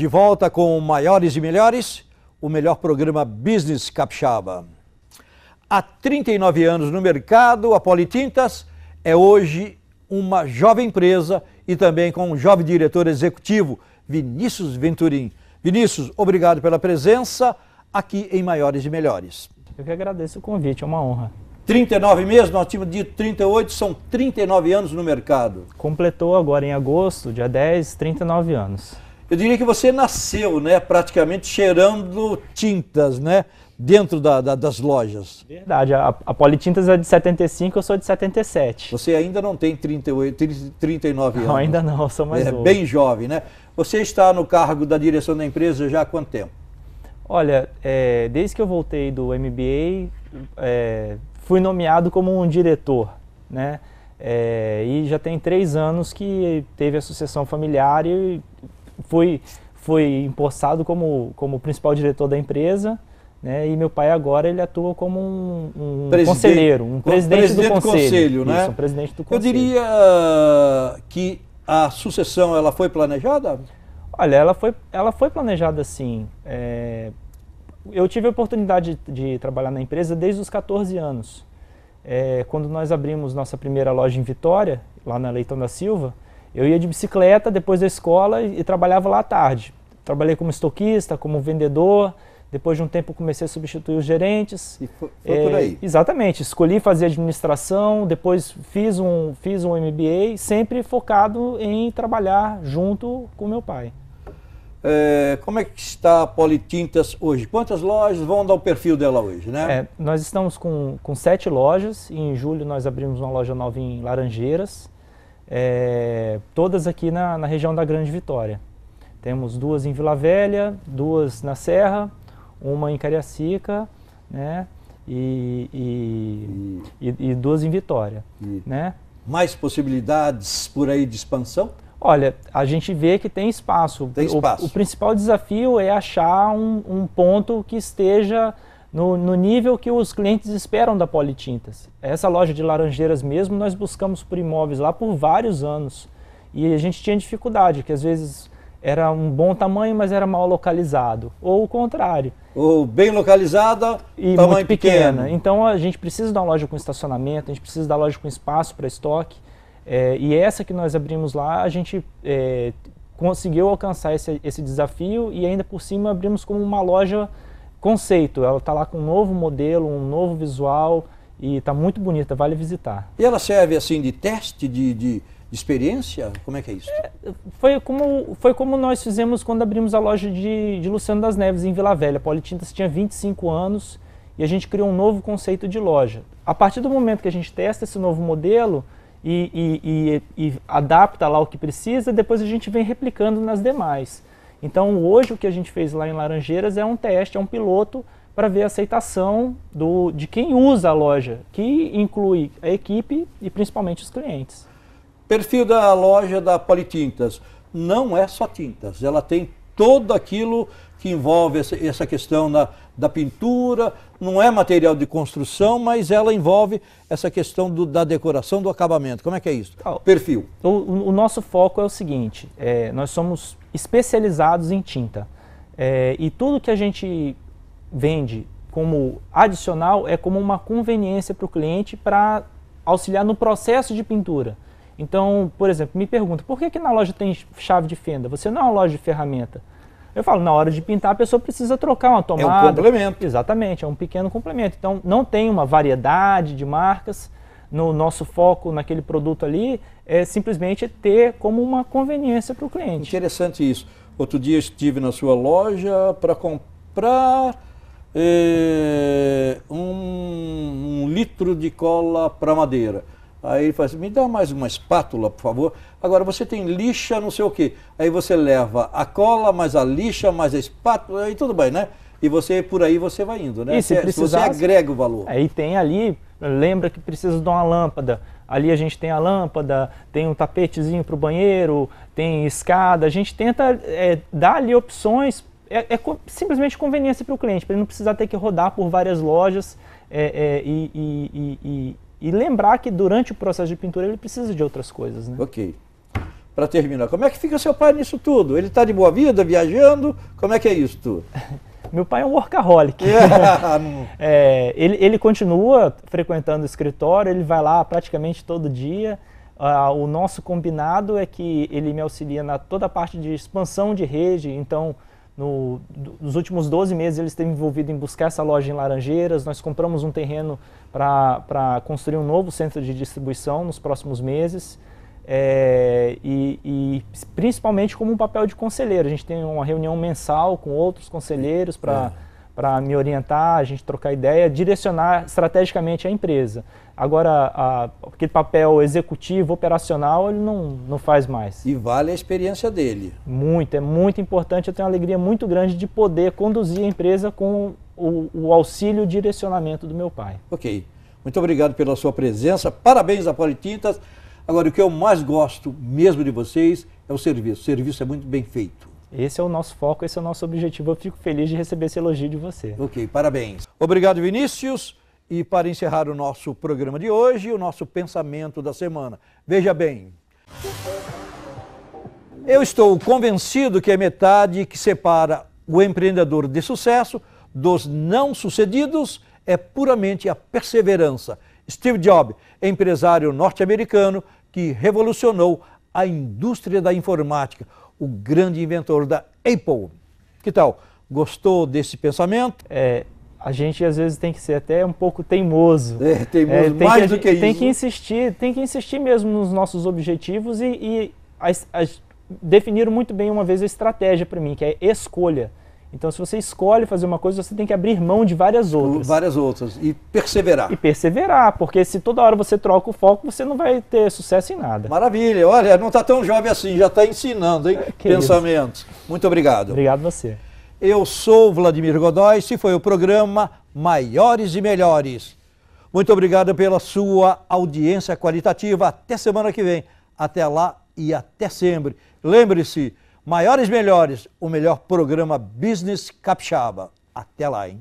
De volta com Maiores e Melhores, o melhor programa Business Capixaba. Há 39 anos no mercado, a Politintas é hoje uma jovem empresa e também com um jovem diretor executivo, Vinícius Venturim. Vinícius, obrigado pela presença aqui em Maiores e Melhores. Eu que agradeço o convite, é uma honra. 39 meses, nós tínhamos dito 38, são 39 anos no mercado. Completou agora em agosto, dia 10, 39 anos eu diria que você nasceu, né, praticamente cheirando tintas, né, dentro da, da, das lojas. Verdade, a, a Politintas é de 75, eu sou de 77. Você ainda não tem 38, 39 anos. Não, ainda não, sou mais é, novo. Bem jovem, né? Você está no cargo da direção da empresa já há quanto tempo? Olha, é, desde que eu voltei do MBA, é, fui nomeado como um diretor, né? É, e já tem três anos que teve a sucessão familiar e fui, fui empossado como, como principal diretor da empresa. Né? E meu pai agora ele atua como um, um conselheiro, um presidente, presidente do conselho. conselho né? Isso, um presidente do conselho. Eu diria ah, que a sucessão ela foi planejada? Olha, ela foi, ela foi planejada assim. É, eu tive a oportunidade de, de, trabalhar na empresa desde os 14 anos. É, quando nós abrimos nossa primeira loja em Vitória, lá na Leitão da Silva, eu ia de bicicleta depois da escola e, trabalhava lá à tarde. Trabalhei como estoquista, como vendedor. Depois de um tempo comecei a substituir os gerentes. E foi, foi é, por aí. Exatamente. Escolhi fazer administração, depois fiz um, fiz um MBA, sempre focado em trabalhar junto com meu pai. É, como é que está a Politintas hoje? Quantas lojas vão dar o perfil dela hoje, né? É, nós estamos com, com sete lojas e em julho nós abrimos uma loja nova em Laranjeiras é, todas aqui na, na região da Grande Vitória. Temos duas em Vila Velha, duas na Serra, uma em Cariacica, né? E, e, e, e, duas em Vitória. Né? Mais possibilidades por aí de expansão? Olha, a gente vê que tem espaço. Tem espaço. O, o principal desafio é achar um, um ponto que esteja no, no, nível que os clientes esperam da Politintas. Essa loja de Laranjeiras mesmo, nós buscamos por imóveis lá por vários anos. E a gente tinha dificuldade, que às vezes era um bom tamanho, mas era mal localizado. Ou o contrário. Ou bem localizada e tamanho pequena. Pequeno. Então a gente precisa da loja com estacionamento, a gente precisa da loja com espaço para estoque. É, e essa que nós abrimos lá, a gente é, conseguiu alcançar esse, esse desafio e ainda por cima abrimos como uma loja Conceito, ela está lá com um novo modelo, um novo visual e está muito bonita, vale visitar. E ela serve assim de teste, de, de, de experiência? Como é que é isso? É, foi, como, foi como nós fizemos quando abrimos a loja de, de Luciano das Neves em Vila Velha. A Politintas tinha 25 anos e a gente criou um novo conceito de loja. A partir do momento que a gente testa esse novo modelo, e, e, e, e, adapta lá o que precisa, depois a gente vem replicando nas demais. Então hoje o que a gente fez lá em Laranjeiras é um teste, é um piloto para ver a aceitação do, de quem usa a loja, que inclui a equipe e principalmente os clientes. Perfil da loja da Politintas não é só tintas, ela tem todo aquilo que envolve essa questão da, da pintura, não é material de construção, mas ela envolve essa questão do, da decoração, do acabamento. Como é que é isso? Então, Perfil. O, o, nosso foco é o seguinte, é, nós somos especializados em tinta. É, e tudo que a gente vende como adicional é como uma conveniência para o cliente para auxiliar no processo de pintura. Então, por exemplo, me pergunta, por que, que na loja tem chave de fenda? Você não é uma loja de ferramenta. Eu falo, na hora de pintar a pessoa precisa trocar uma tomada. É um complemento. Exatamente, é um pequeno complemento. Então, não tem uma variedade de marcas, no nosso foco naquele produto ali, é simplesmente ter como uma conveniência para o cliente. Interessante isso. Outro dia estive na sua loja para comprar é, um, um, litro de cola para madeira. Aí ele fala assim, me dá mais uma espátula, por favor. Agora você tem lixa, não sei o quê. Aí você leva a cola, mais a lixa, mais a espátula, e tudo bem, né? E você por aí você vai indo, né? E se, é, se é precisar, você agrega o valor. Aí tem ali lembra que precisa de uma lâmpada. Ali a gente tem a lâmpada, tem um tapetezinho para o banheiro, tem escada. A gente tenta é, dar ali opções, é, é simplesmente conveniência para o cliente, para ele não precisar ter que rodar por várias lojas é, é e, e, e, e, lembrar que durante o processo de pintura ele precisa de outras coisas. Né? Ok. Para terminar, como é que fica seu pai nisso tudo? Ele está de boa vida, viajando? Como é que é isso tudo? Meu pai é um workaholic. É. é, ele, ele continua frequentando o escritório, ele vai lá praticamente todo dia. Uh, o nosso combinado é que ele me auxilia na toda a parte de expansão de rede, então no, nos últimos 12 meses ele esteve envolvido em buscar essa loja em Laranjeiras, nós compramos um terreno para construir um novo centro de distribuição nos próximos meses é, e, e, principalmente como um papel de conselheiro. A gente tem uma reunião mensal com outros conselheiros para é. me orientar, a gente trocar ideia, direcionar estrategicamente a empresa. Agora, a, aquele papel executivo, operacional, ele não, não faz mais. E vale a experiência dele. Muito, é muito importante. Eu tenho uma alegria muito grande de poder conduzir a empresa com o, o auxílio e direcionamento do meu pai. Ok. Muito obrigado pela sua presença. Parabéns a Politintas. Agora, o que eu mais gosto mesmo de vocês é o serviço. O serviço é muito bem feito. Esse é o nosso foco, esse é o nosso objetivo. Eu fico feliz de receber esse elogio de você. Ok, parabéns. Obrigado, Vinícius. E para encerrar o nosso programa de hoje, o nosso pensamento da semana. Veja bem. Eu estou convencido que a é metade que separa o empreendedor de sucesso dos não sucedidos é puramente a perseverança Steve Jobs, empresário norte-americano que revolucionou a indústria da informática, o grande inventor da Apple. Que tal? Gostou desse pensamento? É, a gente às vezes tem que ser até um pouco teimoso. É, teimoso é, tem mais que, do que tem isso. Tem que insistir, tem que insistir mesmo nos nossos objetivos e, e as, as, definiram muito bem uma vez a estratégia para mim, que é escolha. Então, se você escolhe fazer uma coisa, você tem que abrir mão de várias outras. Várias outras. E perseverar. E perseverar, porque se toda hora você troca o foco, você não vai ter sucesso em nada. Maravilha. Olha, não está tão jovem assim, já está ensinando, hein? Que Pensamentos. Isso. Muito obrigado. Obrigado você. Eu sou Vladimir Godoy, Este foi o programa Maiores e Melhores. Muito obrigado pela sua audiência qualitativa. Até semana que vem. Até lá e até sempre. Lembre-se. Maiores Melhores, o melhor programa Business Capixaba. Até lá, hein?